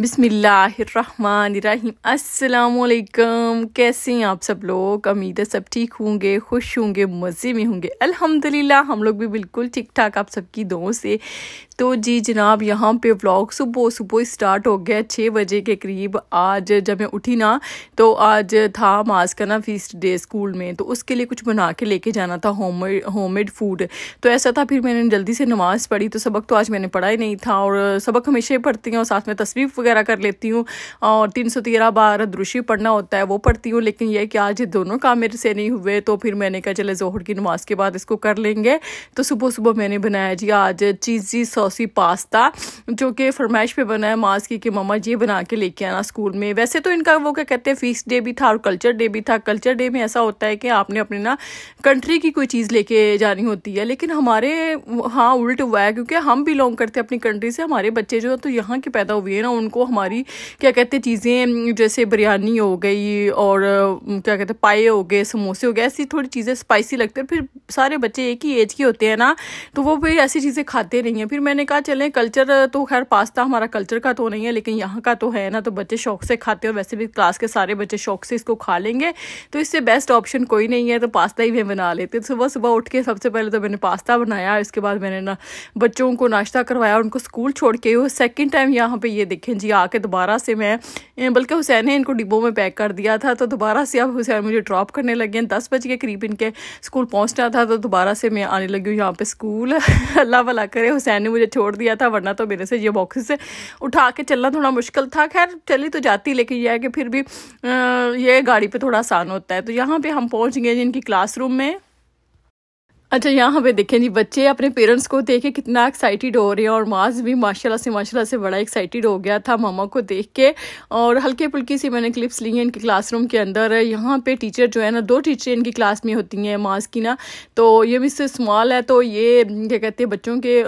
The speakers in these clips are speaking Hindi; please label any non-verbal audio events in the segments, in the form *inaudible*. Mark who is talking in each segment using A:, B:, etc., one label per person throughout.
A: बिसमीम् असलकम कैसे हैं आप सब लोग उम्मीद है सब ठीक होंगे खुश होंगे मज़े में होंगे अल्हम्दुलिल्लाह हम लोग भी बिल्कुल ठीक ठाक आप सबकी दोस्त से तो जी जनाब यहाँ पे व्लॉग सुबह सुबह स्टार्ट हो गया छः बजे के करीब आज जब मैं उठी ना तो आज था मास का ना फीस डे स्कूल में तो उसके लिए कुछ बना के लेके जाना था होम मेड फूड तो ऐसा था फिर मैंने जल्दी से नमाज़ पढ़ी तो सबक तो आज मैंने पढ़ा ही नहीं था और सबक हमेशा ही पढ़ती हैं और साथ में तस्वीर वगैरह कर लेती हूँ और तीन सौ तेरह बार दृश्य पढ़ना होता है वो पढ़ती हूँ लेकिन यह कि आज दोनों काम मेरे से नहीं हुए तो फिर मैंने कहा चले जोहर की नमाज के बाद इसको कर लेंगे तो सुबह सुबह मैंने बनाया जी आज चीज़ी सॉसी पास्ता जो कि फरमाइश पर बना है माज की कि ममा जी बना के लेके आना स्कूल में वैसे तो इनका वो क्या कहते हैं फीस डे भी था और कल्चर डे भी था कल्चर डे में ऐसा होता है कि आपने अपने ना कंट्री की कोई चीज़ लेके जानी होती है लेकिन हमारे हाँ उल्ट हुआ है क्योंकि हम बिलोंग करते हैं अपनी कंट्री से हमारे बच्चे जो है तो यहाँ के पैदा हुए हैं ना उनको को हमारी क्या कहते हैं चीज़ें जैसे बिरयानी हो गई और क्या कहते हैं पाए हो गए समोसे हो गए ऐसी थोड़ी चीज़ें स्पाइसी लगती है फिर सारे बच्चे एक ही एज के होते हैं ना तो वो फिर ऐसी चीज़ें खाते नहीं हैं फिर मैंने कहा चलें कल्चर तो खैर पास्ता हमारा कल्चर का तो नहीं है लेकिन यहाँ का तो है ना तो बच्चे शौक से खाते हैं वैसे भी क्लास के सारे बच्चे शौक से इसको खा लेंगे तो इससे बेस्ट ऑप्शन कोई नहीं है तो पास्ता ही मैं बना लेती तो सुबह सुबह उठ के सबसे पहले तो मैंने पास्ता बनाया इसके बाद मैंने ना बच्चों को नाश्ता करवाया उनको स्कूल छोड़ के सेकेंड टाइम यहाँ पर ये देखें जी किया आके दोबारा से मैं बल्कि हुसैन ने इनको डिब्बों में पैक कर दिया था तो दोबारा से अब हुसैन मुझे ड्रॉप करने लगे हैं दस बज के करीब इनके स्कूल पहुँचना था तो दोबारा से मैं आने लगी हूँ यहाँ पर स्कूल *laughs* अल्लाह भला करे हुसैन ने मुझे छोड़ दिया था वरना तो मेरे से ये बॉक्स से उठा के चलना थोड़ा मुश्किल था खैर चली तो जाती लेकिन यह है कि फिर भी ये गाड़ी पर थोड़ा आसान होता है तो यहाँ पर हम पहुँच गए जिनकी क्लास में अच्छा यहाँ पे देखें जी बच्चे अपने पेरेंट्स को देख के कितना एक्साइटेड हो रहे हैं और माज भी माशाल्लाह से माशाल्लाह से बड़ा एक्साइटेड हो गया था मामा को देख के और हल्के फुल्की सी मैंने क्लिप्स ली हैं इनके क्लासरूम के अंदर यहाँ पे टीचर जो है ना दो टीचर इनकी क्लास में होती हैं माज की ना तो ये मिस स्मॉल है तो ये क्या कहते हैं बच्चों के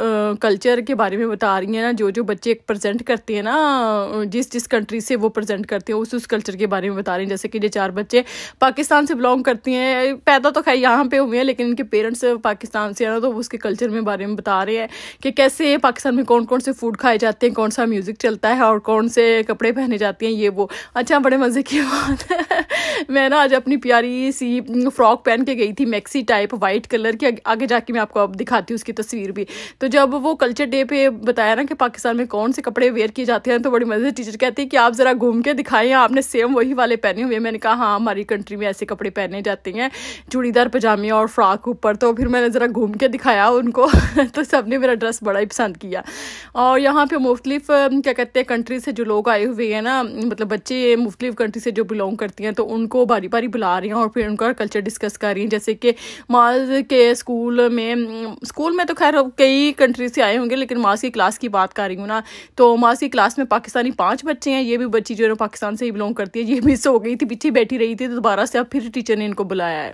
A: कल्चर के बारे में बता रही हैं ना जो जो बच्चे प्रजेंट करते हैं ना जिस जिस कंट्री से वो प्रजेंट करते हैं उस उस कल्चर के बारे में बता रही हैं जैसे कि ये चार बच्चे पाकिस्तान से बिलोंग करती हैं पैदा तो खैर यहाँ पर हुए हैं लेकिन इनके पेरेंट्स पाकिस्तान से आ रहा तो वो उसके कल्चर में बारे में बता रहे हैं कि कैसे पाकिस्तान में कौन कौन से फूड खाए जाते हैं कौन सा म्यूज़िक चलता है और कौन से कपड़े पहने जाते हैं ये वो अच्छा बड़े मज़े की बात है *laughs* मैं ना आज अपनी प्यारी सी फ्रॉक पहन के गई थी मैक्सी टाइप वाइट कलर की आगे जाके मैं आपको अब दिखाती हूँ उसकी तस्वीर भी तो जब वो कल्चर डे पे बताया ना कि पाकिस्तान में कौन से कपड़े वेयर किए जाते हैं तो बड़ी मज़े टीचर कहती है कि आप ज़रा घूम के दिखाएं आपने सेम वही वाले पहने हुए मैंने कहा हाँ हमारी कंट्री में ऐसे कपड़े पहने जाते हैं चूड़ीदार पजामे और फ्रॉक ऊपर तो फिर मैंने ज़रा घूम के दिखाया उनको *laughs* तो सब ने मेरा ड्रेस बड़ा ही पसंद किया और यहाँ पे मुख्तलिफ क्या कहते हैं कंट्री से जो लोग आए हुए हैं ना मतलब बच्चे मुख्तलिफ कंट्री से जो बिलोंग करती हैं तो उनको बारी बारी बुला रही हैं और फिर उनका कल्चर डिस्कस कर रही हैं जैसे कि माज के स्कूल में स्कूल में तो खैर कई कंट्री से आए होंगे लेकिन माज की क्लास की बात कर रही हूँ ना तो माज की क्लास में पाकिस्तानी पाँच बच्चे हैं ये भी बच्ची जो है पाकिस्तान से ही बिलोंग करती है ये मिस हो गई थी पीछे बैठी रही थी तो दोबारा से अब फिर टीचर ने इनको बुलाया है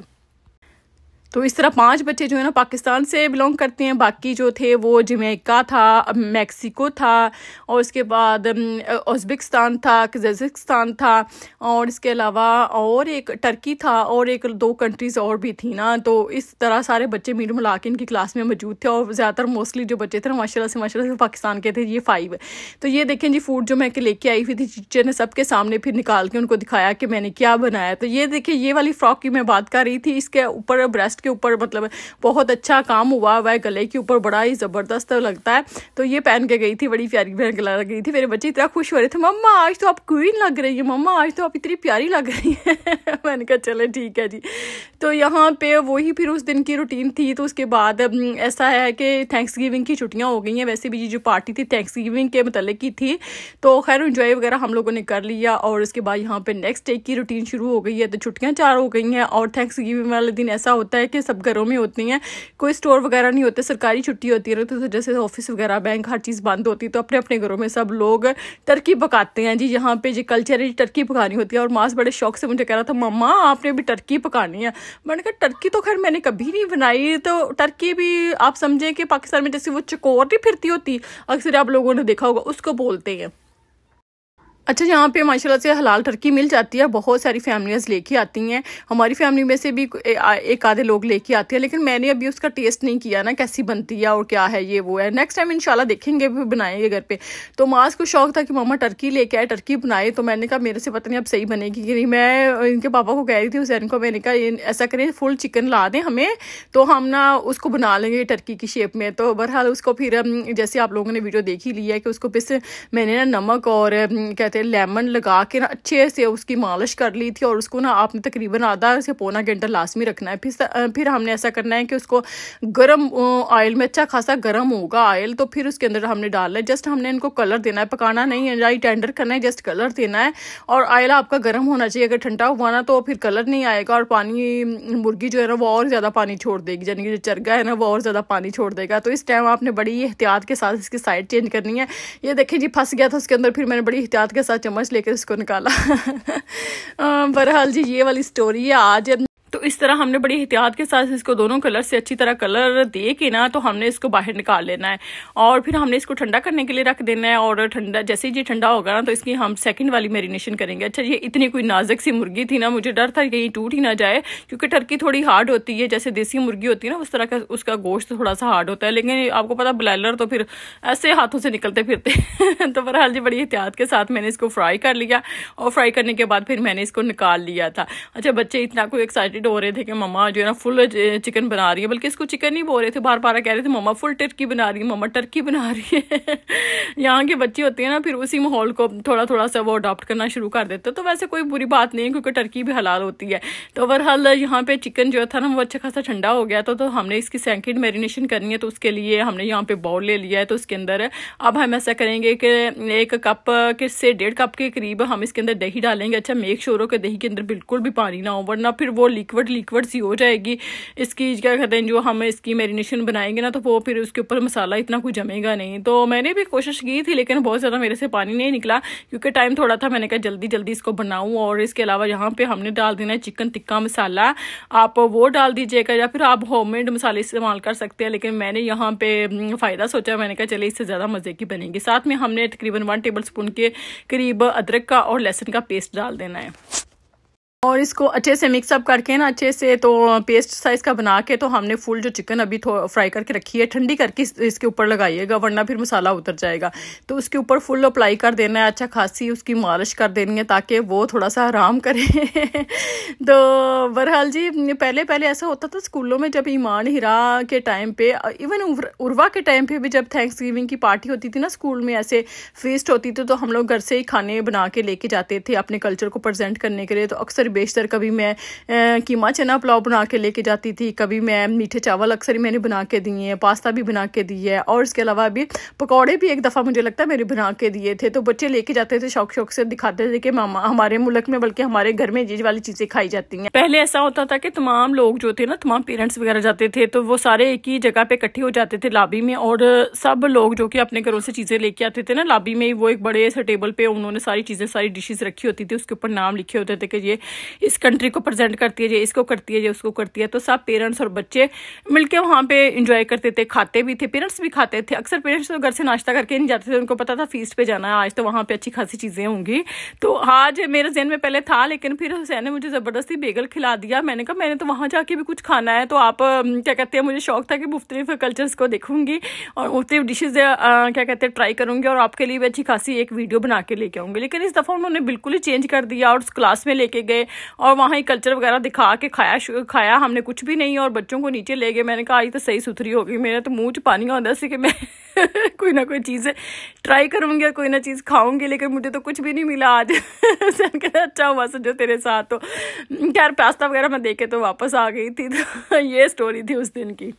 A: तो इस तरह पांच बच्चे जो है ना पाकिस्तान से बिलोंग करते हैं बाकी जो थे वो जमैका था मेक्सिको था और उसके बाद उजबिकस्तान था कजाकिस्तान था और इसके अलावा और एक टर्की था और एक दो कंट्रीज़ और भी थी ना तो इस तरह सारे बच्चे मीर मिला के इनकी क्लास में मौजूद थे और ज़्यादातर मोस्टली जो बच्चे थे ना माशाला से माशा से पाकिस्तान के थे ये फाइव तो ये देखें जी फूड जो मैं लेके आई हुई थी टीचर ने सबके सामने फिर निकाल के उनको दिखाया कि मैंने क्या बनाया तो ये देखिए ये वाली फ्रॉक की मैं बात कर रही थी इसके ऊपर ब्रेस्ट के ऊपर मतलब बहुत अच्छा काम हुआ हुआ है गले के ऊपर बड़ा ही ज़बरदस्त लगता है तो ये पहन के गई थी बड़ी प्यारी के लग गई थी मेरे बच्चे इतना खुश हो रहे थे मम्मा आज तो आप क्वीन लग रही है मम्मा आज तो आप इतनी प्यारी लग रही है *laughs* मैंने कहा चले ठीक है जी तो यहाँ पे वही फिर उस दिन की रूटीन थी तो उसके बाद ऐसा है कि थैंक्स गिविंग की छुट्टियाँ हो गई हैं वैसे भी जो पार्टी थी थैंक्स गिविंग के मतलब की थी तो खैर इन्जॉय वगैरह हम लोगों ने कर लिया और उसके बाद यहाँ पे नेक्स्ट डे की रूटीन शुरू हो गई है तो छुट्टियाँ चार हो गई हैं और थैंक्स गिविंग वाले दिन ऐसा होता है कि के सब घरों में होती हैं कोई स्टोर वगैरह नहीं होते सरकारी छुट्टी होती है ना तो जैसे ऑफिस वगैरह बैंक हर चीज़ बंद होती है तो अपने अपने घरों में सब लोग टर्की पकाते हैं जी यहाँ पे जी कल्चर है जी टर्की पकानी होती है और मास बड़े शौक से मुझे कह रहा था मम्मा आपने भी टर्की पकानी है मैंने कहा टर्की तो खैर मैंने कभी नहीं बनाई तो टर्की भी आप समझें कि पाकिस्तान में जैसे वो चकोर नहीं फिरती होती अक्सर आप लोगों ने देखा होगा उसको बोलते हैं अच्छा यहाँ पे माशाल्लाह से हलाल टर्की मिल जाती है बहुत सारी फैमिलीज लेके आती हैं हमारी फैमिली में से भी एक आधे लोग लेके आते हैं लेकिन मैंने अभी उसका टेस्ट नहीं किया ना कैसी बनती है और क्या है ये वो है नेक्स्ट टाइम इंशाल्लाह देखेंगे भी बनाएंगे घर पे तो माँ को शौक था कि मामा टर्की लेके आए टर्की बनाए तो मैंने कहा मेरे से पता नहीं अब सही बनेगी कि नहीं मैं इनके पापा को कह रही थी हुसैन को मैंने कहा ऐसा करें फुल चिकन ला दें हमें तो हम ना उसको बना लेंगे टर्की की शेप में तो बहरहाल उसको फिर जैसे आप लोगों ने वीडियो देखी ली है कि उसको पिस मैंने ना नमक और कहते कहते हैं लेमन लगा के ना अच्छे से उसकी मालिश कर ली थी और उसको ना आपने तकरीबन आधा से पौना घंटा लाजमी रखना है फिर फिर हमने ऐसा करना है कि उसको गर्म ऑयल में अच्छा खासा गर्म होगा ऑयल तो फिर उसके अंदर हमने डालना है जस्ट हमने इनको कलर देना है पकाना नहीं है जाई टेंडर करना है जस्ट कलर देना है और ऑयल आपका गर्म होना चाहिए अगर ठंडा हुआ ना तो फिर कलर नहीं आएगा और पानी मुर्गी जो है ना वो और ज़्यादा पानी छोड़ देगी यानी कि जो चरगा है ना वो और ज़्यादा पानी छोड़ देगा तो इस टाइम आपने बड़ी एहतियात के साथ इसकी साइड चेंज करनी है ये देखें जी फंस गया था उसके अंदर फिर मैंने बड़ी एहतियात के साथ चम्मच लेकर उसको निकाला *laughs* बहरहाल जी ये वाली स्टोरी है आज तो इस तरह हमने बड़ी एहतियात के साथ इसको दोनों कलर से अच्छी तरह कलर दे के ना तो हमने इसको बाहर निकाल लेना है और फिर हमने इसको ठंडा करने के लिए रख देना है और ठंडा जैसे ही ठंडा होगा ना तो इसकी हम सेकंड वाली मेरीनेशन करेंगे अच्छा ये इतनी कोई नाजक सी मुर्गी थी ना मुझे डर था कहीं टूट ही ना जाए क्योंकि टर्की थोड़ी हार्ड होती है जैसे देसी मुर्गी होती है ना उस तरह का उसका गोश्त थोड़ा सा हार्ड होता है लेकिन आपको पता ब्लैलर तो फिर ऐसे हाथों से निकलते फिरते *laughs* तो बहरहाल जी बड़ी एहतियात के साथ मैंने इसको फ्राई कर लिया और फ्राई करने के बाद फिर मैंने इसको निकाल लिया था अच्छा बच्चे इतना कोई एक्साइटेड इरिटेट हो रहे थे कि मम्मा जो है ना फुल चिकन बना रही है बल्कि इसको चिकन नहीं बोल रहे थे बार बार कह रहे थे मम्मा फुल टर्की बना रही है मम्मा टर्की बना रही है *laughs* यहाँ के बच्चे होते हैं ना फिर उसी माहौल को थोड़ा थोड़ा सा वो अडॉप्ट करना शुरू कर देते तो वैसे कोई बुरी बात नहीं है क्योंकि टर्की भी हलाल होती है तो ओवरऑल यहाँ पे चिकन जो था ना वो अच्छा खासा ठंडा हो गया था तो हमने इसकी सेकेंड मेरीनेशन करनी है तो उसके लिए हमने यहाँ पे बाउल ले लिया है तो उसके अंदर अब हम ऐसा करेंगे कि एक कप के से डेढ़ कप के करीब हम इसके अंदर दही डालेंगे अच्छा मेक श्योर हो कि दही के अंदर बिल्कुल भी पानी ना हो वरना फिर वो लीक लिक्विड लिक्विड सी हो जाएगी इसकी क्या कहते हैं जो हम इसकी मेरीनेशन बनाएंगे ना तो वो फिर उसके ऊपर मसाला इतना कुछ जमेगा नहीं तो मैंने भी कोशिश की थी लेकिन बहुत ज़्यादा मेरे से पानी नहीं निकला क्योंकि टाइम थोड़ा था मैंने कहा जल्दी जल्दी इसको बनाऊँ और इसके अलावा यहाँ पर हमने डाल देना है चिकन टिक्का मसाला आप वो डाल दीजिएगा या फिर आप होम मसाले इस्तेमाल कर सकते हैं लेकिन मैंने यहाँ पे फ़ायदा सोचा मैंने कहा चले इससे ज़्यादा मज़े की बनेगी साथ में हमने तकरीबन वन टेबल स्पून के करीब अदरक का और लहसुन का पेस्ट डाल देना है और इसको अच्छे से मिक्सअप करके ना अच्छे से तो पेस्ट साइज़ का बना के तो हमने फुल जो चिकन अभी फ्राई करके रखी है ठंडी करके इसके ऊपर लगाइएगा वरना फिर मसाला उतर जाएगा तो उसके ऊपर फुल अप्लाई कर देना है अच्छा खासी उसकी मालिश कर देनी है ताकि वो थोड़ा सा आराम करे *laughs* तो बहरहाल जी पहले पहले ऐसा होता था स्कूलों में जब ईमान हिरा के टाइम पे इवन उर्वा के टाइम पे भी जब थैंक्स गिविंग की पार्टी होती थी ना स्कूल में ऐसे फीस्ट होती थी तो हम लोग घर से ही खाने बना के लेके जाते थे अपने कल्चर को प्रजेंट करने के लिए तो अक्सर बेशतर कभी मैं कीमा चना पुलाव बना के लेके जाती थी कभी मैं मीठे चावल अक्सर ही मैंने बना के दिए हैं पास्ता भी बना के दिए है और इसके अलावा अभी पकौड़े भी एक दफ़ा मुझे लगता है मेरे बना के दिए थे तो बच्चे लेके जाते थे शौक शौक से दिखाते थे कि मामा हमारे मुल्क में बल्कि हमारे घर में ये वाली चीज़ें खाई जाती हैं पहले ऐसा होता था कि तमाम लोग जो थे ना तमाम पेरेंट्स वगैरह जाते थे तो वो सारे एक ही जगह पे इकट्ठे हो जाते थे लाबी में और सब लोग जो कि अपने घरों से चीज़ें लेके आते थे ना लाबी में ही वो एक बड़े से टेबल पे उन्होंने सारी चीज़ें सारी डिशेस रखी होती थी उसके ऊपर नाम लिखे होते थे कि ये इस कंट्री को प्रेजेंट करती है जो इसको करती है जो उसको करती है तो सब पेरेंट्स और बच्चे मिलके वहाँ पे इंजॉय करते थे खाते भी थे पेरेंट्स भी खाते थे अक्सर पेरेंट्स तो घर से नाश्ता करके नहीं जाते थे उनको पता था फीस पे जाना है आज तो वहाँ पर अच्छी खासी चीज़ें होंगी तो आज मेरे जहन में पहले था लेकिन फिर हुसैन ने मुझे ज़बरदस्ती बेगल खिला दिया मैंने कहा मैंने तो वहाँ जाके भी कुछ खाना है तो आप क्या कहते हैं मुझे शौक था कि मुख्तलिफ कल्चर्स को देखूँगी और मुख्तलिफ डिशेज़ क्या कहते हैं ट्राई करूँगी और आपके लिए भी अच्छी खासी एक वीडियो बना के लेके आऊँगी लेकिन इस दफ़ा उन्होंने बिल्कुल ही चेंज कर दिया और उस क्लास में लेके गए और वहाँ ही कल्चर वगैरह दिखा के खाया खाया हमने कुछ भी नहीं और बच्चों को नीचे ले गए मैंने कहा आज तो सही सुथरी होगी मेरा तो मुँह च पानी आता सी कि मैं *laughs* कोई ना कोई चीज़ ट्राई करूँगी कोई ना चीज़ खाऊँगी लेकिन मुझे तो कुछ भी नहीं मिला आज *laughs* कहते अच्छा हुआ सो जो तेरे साथ तो खैर पास्ता वगैरह मैं देखे के तो वापस आ गई थी तो *laughs* ये स्टोरी थी उस दिन की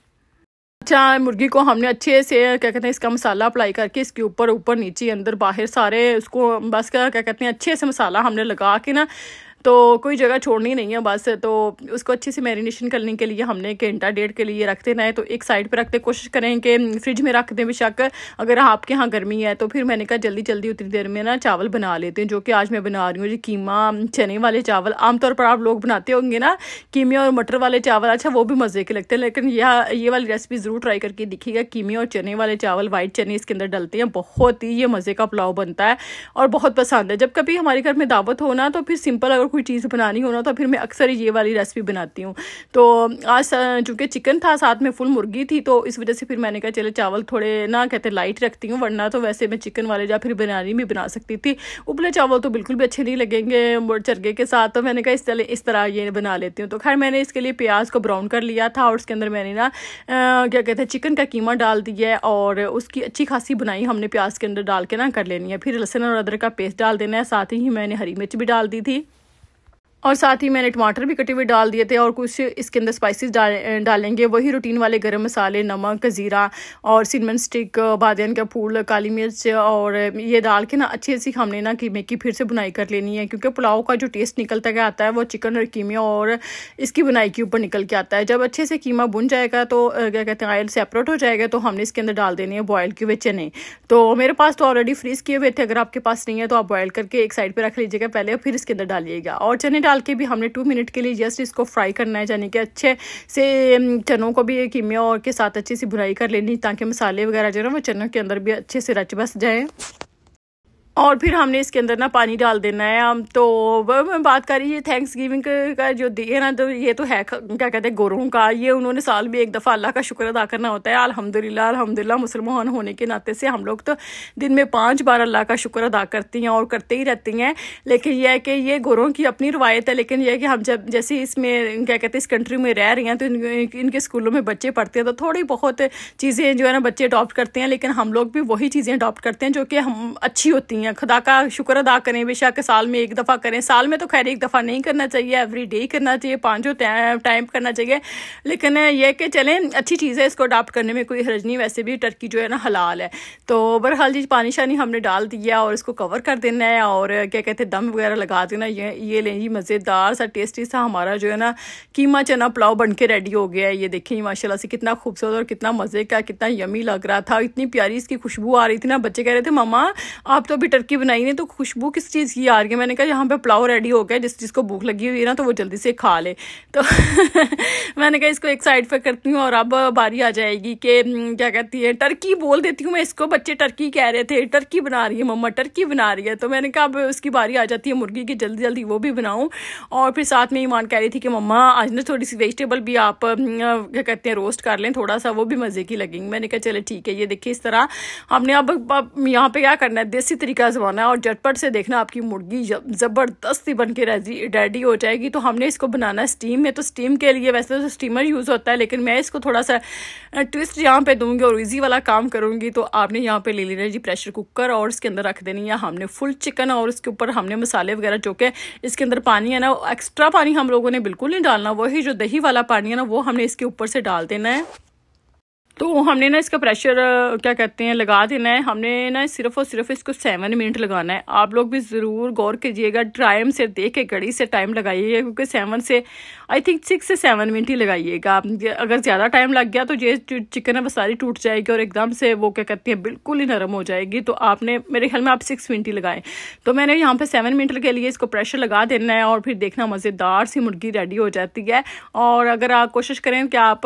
A: अच्छा मुर्गी को हमने अच्छे से क्या कहते हैं इसका मसाला अप्लाई करके इसके ऊपर ऊपर नीचे अंदर बाहर सारे उसको बस क्या कहते हैं अच्छे से मसाला हमने लगा के ना तो कोई जगह छोड़नी नहीं है बस तो उसको अच्छे से मैरिनेशन करने के लिए हमने एक घंटा डेढ़ के लिए रख देना है तो एक साइड पर रखते कोशिश करें कि फ्रिज में रख दें बेशक अगर आपके यहाँ गर्मी है तो फिर मैंने कहा जल्दी जल्दी उतनी देर में ना चावल बना लेते हैं जो कि आज मैं बना रही हूँ जी कीमा चने वाले चावल आमतौर पर आप लोग बनाते होंगे ना कीमे और मटर वाले चावल अच्छा वो भी मज़े के लगते हैं लेकिन यह ये वाली रेसिपी ज़रूर ट्राई करके दिखेगा कीमे और चने वाले चावल वाइट चने इसके अंदर डलते हैं बहुत ही ये मज़े का पुलाव बनता है और बहुत पसंद है जब कभी हमारे घर में दावत हो ना तो फिर सिंपल अगर कोई चीज़ बनानी हो ना तो फिर मैं अक्सर ये वाली रेसिपी बनाती हूँ तो आज चूँकि चिकन था साथ में फुल मुर्गी थी तो इस वजह से फिर मैंने कहा चले चावल थोड़े ना कहते लाइट रखती हूँ वरना तो वैसे मैं चिकन वाले या फिर बिरयानी भी बना सकती थी उबले चावल तो बिल्कुल भी अच्छे नहीं लगेंगे चरगे के साथ तो मैंने कहा इस तरह इस तरह ये बना लेती हूँ तो खैर मैंने इसके लिए प्याज को ब्राउन कर लिया था और उसके अंदर मैंने ना क्या कहते हैं चिकन का कीमा डाल दिया है और उसकी अच्छी खासी बनाई हमने प्याज के अंदर डाल के ना कर लेनी है फिर लहसन और अदरक का पेस्ट डाल देना है साथ ही मैंने हरी मिर्च भी डाल दी थी और साथ ही मैंने टमाटर भी कटे हुए डाल दिए थे और कुछ इसके अंदर स्पाइसेस डाल डालेंगे वही रूटीन वाले गरम मसाले नमक ज़ीरा और सिनमन स्टिक बादन का फूल काली मिर्च और ये डाल के ना अच्छे से हमने ना कीमे की फिर से बुनाई कर लेनी है क्योंकि पुलाव का जो टेस्ट निकलता गया आता है वो चिकन और कीमे और इसकी बुनाई के ऊपर निकल के आता है जब अच्छे से कीमा बुन जाएगा तो क्या कहते हैं ऑयल सेपरेट हो जाएगा तो हमने इसके अंदर डाल देने हैं बॉयल किए हुए चने तो मेरे पास तो ऑलरेडी फ्रीज़ किए हुए थे अगर आपके पास नहीं है तो आप बॉयल करके एक साइड पर रख लीजिएगा पहले फिर इसके अंदर डालिएगा और चने डाल के भी हमने टू मिनट के लिए जस्ट इसको फ्राई करना है यानी कि अच्छे से चनों को भी कीमिया और के साथ अच्छे से भुनाई कर लेनी ताकि मसाले वगैरह जो है वो चनों के अंदर भी अच्छे से रच बस जाएँ और फिर हमने इसके अंदर ना पानी डाल देना है हम तो मैं बात कर रही है थैंक्स गिविंग का जो डी है ना तो ये तो है क्या कहते हैं गोरों का ये उन्होंने साल में एक दफ़ा अल्लाह का शुक्र अदा करना होता है अल्हम्दुलिल्लाह अल्हम्दुलिल्लाह मुसलमान होने के नाते से हम लोग तो दिन में पाँच बार अल्लाह का शुक्र अदा करती हैं और करते ही रहती हैं लेकिन यह है कि ये गोरों की अपनी रवायत है लेकिन यह है कि हम जब जैसे इसमें क्या कहते हैं इस कंट्री में रह रही हैं तो इन, इनके स्कूलों में बच्चे पढ़ते हैं तो थोड़ी बहुत चीज़ें जो है ना बच्चे अडॉप्ट करते हैं लेकिन हम लोग भी वही चीज़ें अडॉप्ट करते हैं जो कि हम अच्छी होती हैं हैं खुदा का शुक्र अदा करें बेशक साल में एक दफ़ा करें साल में तो खैर एक दफ़ा नहीं करना चाहिए एवरी डे करना चाहिए पाँचों टाइम करना चाहिए लेकिन यह कि चलें अच्छी चीज़ है इसको अडाप्ट करने में कोई हर्ज नहीं वैसे भी टर्की जो है ना हलाल है तो बहरहाल जी पानी शानी हमने डाल दिया और इसको कवर कर देना है और क्या कहते हैं दम वगैरह लगा देना ये ये लें जी मज़ेदार सा टेस्टी सा हमारा जो है ना कीमा चना पुलाव बन के रेडी हो गया है ये देखें माशाल्लाह से कितना खूबसूरत और कितना मज़े का कितना यमी लग रहा था इतनी प्यारी इसकी खुशबू आ रही थी ना बच्चे कह रहे थे मामा आप तो अभी टर्की बनाई नहीं तो खुशबू किस चीज़ की आ रही है मैंने कहा यहाँ पे पुलाव रेडी हो गया जिस चीज़ को भूख लगी हुई है ना तो वो जल्दी से खा ले तो *laughs* मैंने कहा इसको एक साइड पर करती हूँ और अब बारी आ जाएगी कि क्या कहती है टर्की बोल देती हूँ मैं इसको बच्चे टर्की कह रहे थे टर्की बना रही है मम्मा टर्की बना रही है तो मैंने कहा अब उसकी बारी आ जाती है मुर्गी की जल्दी जल्दी वो भी बनाऊँ और फिर साथ में ईमान कह रही थी कि मम्मा आज ना थोड़ी सी वेजिटेबल भी आप क्या कहते हैं रोस्ट कर लें थोड़ा सा वो भी मज़े की लगेंगी मैंने कहा चले ठीक है ये देखिए इस तरह हमने अब, अब यहाँ पे क्या करना है देसी तरीका का ज़माना है और झटपट से देखना आपकी मुर्गी ज़बरदस्ती बन के रेडी हो जाएगी तो हमने इसको बनाना स्टीम में तो स्टीम के लिए वैसे तो स्टीमर यूज़ होता है लेकिन मैं इसको थोड़ा सा ट्विस्ट यहाँ पे दूंगी और ईजी वाला काम करूँगी तो आपने यहाँ पे ले लेना जी प्रेशर कुकर और इसके अंदर रख देनी है हमने फुल चिकन और इसके ऊपर हमने मसाले वगैरह जो के इसके अंदर पानी है ना एक्स्ट्रा पानी हम लोगों ने बिल्कुल नहीं डालना वही जो दही वाला पानी है ना वो हमने इसके ऊपर से डाल देना है तो हमने ना इसका प्रेशर क्या कहते हैं लगा देना है हमने ना सिर्फ और सिर्फ इसको सेवन मिनट लगाना है आप लोग भी ज़रूर गौर कीजिएगा टाइम से देख के घड़ी से टाइम लगाइएगा क्योंकि सेवन से आई थिंक सिक्स से सेवन मिनट ही लगाइएगा अगर ज़्यादा टाइम लग गया तो ये चिकन है वो सारी टूट जाएगी और एकदम से वो क्या कहते हैं बिल्कुल ही नरम हो जाएगी तो आपने मेरे ख्याल में आप सिक्स मिनट ही लगाएं तो मैंने यहाँ पर सेवन मिनट के लिए इसको प्रेशर लगा देना है और फिर देखना मज़ेदार सी मुर्गी रेडी हो जाती है और अगर आप कोशिश करें कि आप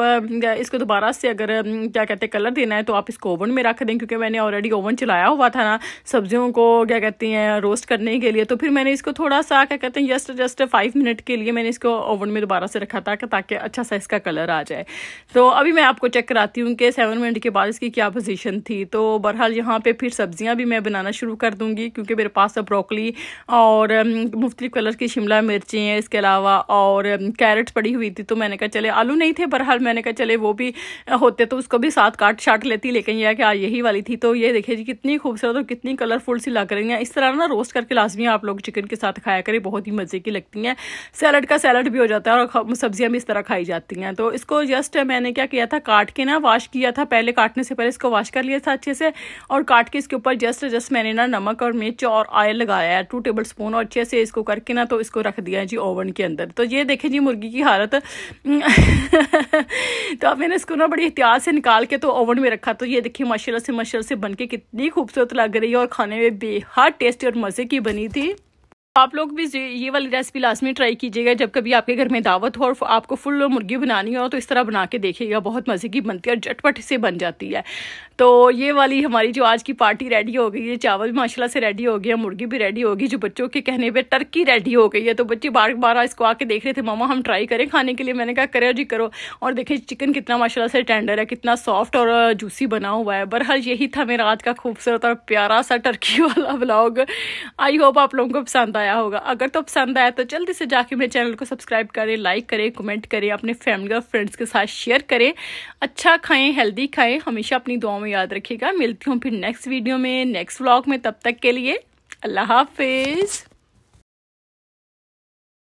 A: इसको दोबारा से अगर क्या कहते हैं कलर देना है तो आप इसको ओवन में रख दें क्योंकि मैंने ऑलरेडी ओवन चलाया हुआ था ना सब्जियों को क्या कहती हैं रोस्ट करने के लिए तो फिर मैंने इसको थोड़ा सा क्या कहते हैं जस्ट जस्ट फाइव मिनट के लिए मैंने इसको ओवन में दोबारा से रखा था ताकि अच्छा सा इसका कलर आ जाए तो अभी मैं आपको चेक कराती हूँ कि सेवन मिनट के बाद इसकी क्या पोजिशन थी तो बहरहाल यहाँ पर फिर सब्जियाँ भी मैं बनाना शुरू कर दूँगी क्योंकि मेरे पास अब ब्रोकली और मुफ्त कलर की शिमला मिर्ची हैं इसके अलावा और कैरेट पड़ी हुई थी तो मैंने कहा चले आलू नहीं थे बहरहाल मैंने कहा चले वो भी होते तो उसको इसको भी साथ काट छाट लेती लेकिन यह क्या यही वाली थी तो ये देखिए जी कितनी खूबसूरत और कितनी कलरफुल सी लग रही हैं इस तरह ना रोस्ट करके लाजमी आप लोग चिकन के साथ खाया करें बहुत ही मज़े की लगती हैं सैलड का सैलड भी हो जाता है और सब्जियाँ भी इस तरह खाई जाती हैं तो इसको जस्ट मैंने क्या किया था काट के ना वाश किया था पहले काटने से पहले इसको वाश कर लिया था अच्छे से और काट के इसके ऊपर जस्ट जस्ट मैंने ना नमक और मिर्च और ऑयल लगाया है टू टेबल स्पून और अच्छे से इसको करके ना तो इसको रख दिया है जी ओवन के अंदर तो ये देखे जी मुर्गी की हालत तो अब मैंने इसको ना बड़ी एहतियात से निकाल के तो ओवन में रखा तो ये देखिए माशाल्लाह से माशाल्लाह से बनके कितनी खूबसूरत लग रही है और खाने में बेहद टेस्टी और मज़े की बनी थी आप लोग भी ये वाली रेसिपी लास्ट में ट्राई कीजिएगा जब कभी आपके घर में दावत हो और आपको फुल मुर्गी बनानी हो तो इस तरह बना के देखिएगा बहुत मज़े की बनती है और झटपट से बन जाती है तो ये वाली हमारी जो आज की पार्टी रेडी हो गई है चावल माशाल्लाह से रेडी हो गया मुर्गी भी रेडी होगी जो बच्चों के कहने पर टर्की रेडी हो गई है तो बच्चे बार बार इसको आके देख रहे थे मामा हम ट्राई करें खाने के लिए मैंने कहा करे जी करो और देखे चिकन कितना माशाला से टेंडर है कितना सॉफ्ट और जूसी बना हुआ है बरहाल यही था मेरा आज का खूबसूरत और प्यारा सा टर्की *laughs* वाला ब्लॉग आई होप आप लोगों को पसंद आया होगा अगर तो पसंद आया तो जल्दी से जाके मेरे चैनल को सब्सक्राइब करें लाइक करें कमेंट करें अपने फैमिली और फ्रेंड्स के साथ शेयर करें अच्छा खाएं हेल्दी खाएं हमेशा अपनी दुआ में याद रखिएगा मिलती हूँ फिर नेक्स्ट वीडियो में नेक्स्ट व्लॉग में तब तक के लिए अल्लाह हाफिज़